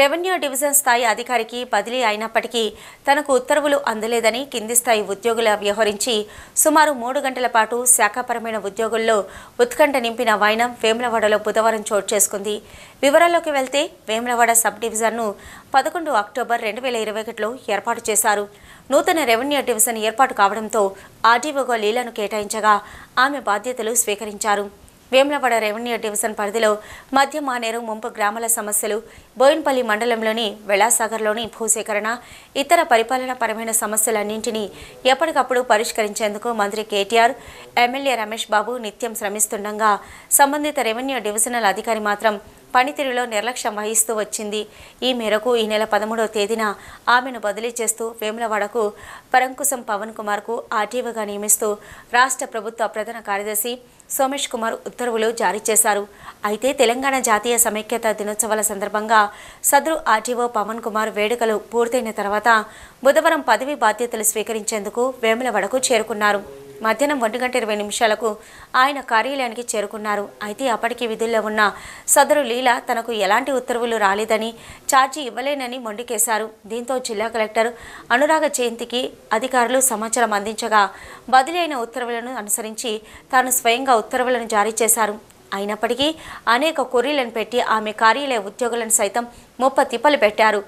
revenue division స్థాయి అధికారికి బదిలీ అయినప్పటికీ తనకు ఉత్తర్వులు అందలేదని కింది స్థాయి ఉద్యోగుల వ్యవహరించి సుమారు మూడు గంటల పాటు శాఖాపరమైన ఉద్యోగుల్లో ఉత్కంఠ నింపిన వైనం వేములవాడలో బుధవారం చోటు చేసుకుంది వివరాల్లోకి వెళ్తే వేములవాడ సబ్ డివిజన్ను పదకొండు అక్టోబర్ రెండు వేల ఇరవై ఒకటిలో ఏర్పాటు చేశారు నూతన రెవెన్యూ డివిజన్ ఏర్పాటు కావడంతో ఆర్డీఓగా లీలను కేటాయించగా ఆమె బాధ్యతలు స్వీకరించారు వేములవాడ రెవెన్యూ డివిజన్ పరిధిలో మధ్య మానేరు ముంపు గ్రామాల సమస్యలు బోయిన్పల్లి మండలంలోని వెళ్లాసాగర్లోని భూసేకరణ ఇతర పరిపాలనాపరమైన సమస్యలన్నింటినీ ఎప్పటికప్పుడు పరిష్కరించేందుకు మంత్రి కేటీఆర్ ఎమ్మెల్యే రమేష్ బాబు నిత్యం శ్రమిస్తుండగా సంబంధిత రెవెన్యూ డివిజనల్ అధికారి మాత్రం పనితీరులో నిర్లక్ష్యం వహిస్తూ వచ్చింది ఈ మేరకు ఈ నెల పదమూడవ తేదీన ఆమెను బదిలీ చేస్తూ వేములవాడకు పరంకుశం పవన్ కుమార్కు ఆర్టీఓగా నియమిస్తూ రాష్ట్ర ప్రభుత్వ ప్రధాన కార్యదర్శి సోమేష్ కుమార్ ఉత్తర్వులు జారీ చేశారు అయితే తెలంగాణ జాతీయ సమైక్యత దినోత్సవాల సందర్భంగా సదరు ఆర్టీఓ పవన్ కుమార్ వేడుకలు పూర్తయిన తర్వాత బుధవారం పదవి బాధ్యతలు స్వీకరించేందుకు వేములవాడకు చేరుకున్నారు మధ్యాహ్నం ఒంటి గంట ఇరవై నిమిషాలకు ఆయన కార్యాలయానికి చేరుకున్నారు అయితే అప్పటికి విధుల్లో ఉన్న సదరు లీల తనకు ఎలాంటి ఉత్తర్వులు రాలేదని ఛార్జీ ఇవ్వలేనని మొండికేశారు దీంతో జిల్లా కలెక్టర్ అనురాగ జయంతికి అధికారులు సమాచారం అందించగా బదిలీ అయిన ఉత్తర్వులను అనుసరించి తాను స్వయంగా ఉత్తర్వులను జారీ చేశారు అయినప్పటికీ అనేక కొర్రీలను పెట్టి ఆమె కార్యాలయ ఉద్యోగులను సైతం ముప్ప తిప్పలు పెట్టారు